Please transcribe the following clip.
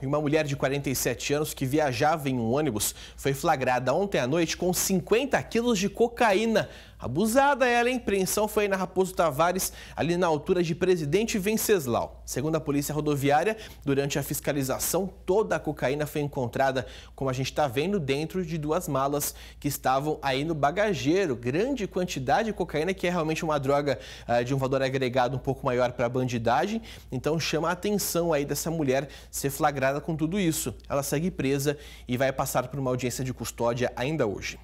Uma mulher de 47 anos que viajava em um ônibus foi flagrada ontem à noite com 50 quilos de cocaína Abusada ela, hein? Apreensão foi na Raposo Tavares, ali na altura de Presidente Venceslau. Segundo a Polícia Rodoviária, durante a fiscalização, toda a cocaína foi encontrada, como a gente está vendo, dentro de duas malas que estavam aí no bagageiro. Grande quantidade de cocaína, que é realmente uma droga uh, de um valor agregado um pouco maior para a bandidagem. Então chama a atenção aí dessa mulher ser flagrada com tudo isso. Ela segue presa e vai passar por uma audiência de custódia ainda hoje.